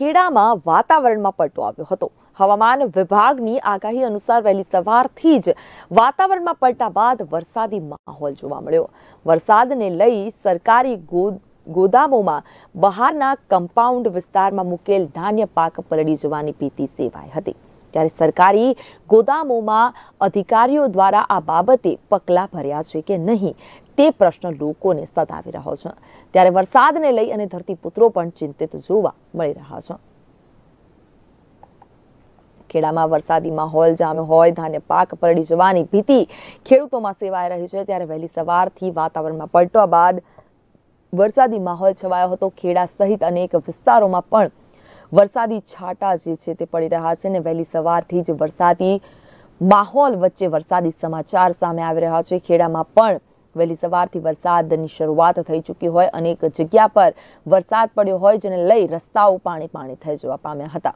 ખેડામાં વાતાવરણમાં પલટો આવ્યો હતો હવામાન વિભાગની આગાહી અનુસાર વહેલી સવારથી જ વાતાવરણમાં પલટા બાદ વરસાદી માહોલ જોવા મળ્યો વરસાદને લઈ સરકારી ગોદામોમાં બહારના કમ્પાઉન્ડ વિસ્તારમાં મૂકેલ ધાન્ય પાક પલળી જવાની ભીતિ સેવાઈ હતી ત્યારે સરકારી ગોદામોમાં અધિકારીઓ દ્વારા આ બાબતે પગલાં ભર્યા છે કે નહીં તે પ્રશ્ન લોકોને સતાવી રહ્યો છે ત્યારે વરસાદને લઈ અને ધરતીપુત્રો પણ ચિંતિત જોવા મળી રહ્યા છે ખેડામાં વરસાદી માહોલ જામ્યો હોય ધાન્ય પાક પલળી જવાની ભીતિ ખેડૂતોમાં સેવાઈ રહી છે ત્યારે વહેલી સવારથી વાતાવરણમાં પલટો બાદ વરસાદી માહોલ છવાયો હતો ખેડા સહિત અનેક વિસ્તારોમાં પણ વરસાદી છાંટા જે છે તે પડી રહ્યા છે ને વહેલી સવારથી જ વરસાદી માહોલ વચ્ચે વરસાદી સમાચાર સામે આવી રહ્યા છે ખેડામાં પણ વહેલી સવારથી વરસાદની શરૂઆત થઈ ચૂકી હોય અનેક જગ્યા પર વરસાદ પડ્યો હોય જેને લઈ રસ્તાઓ પાણી પાણી થઈ જવા પામ્યા હતા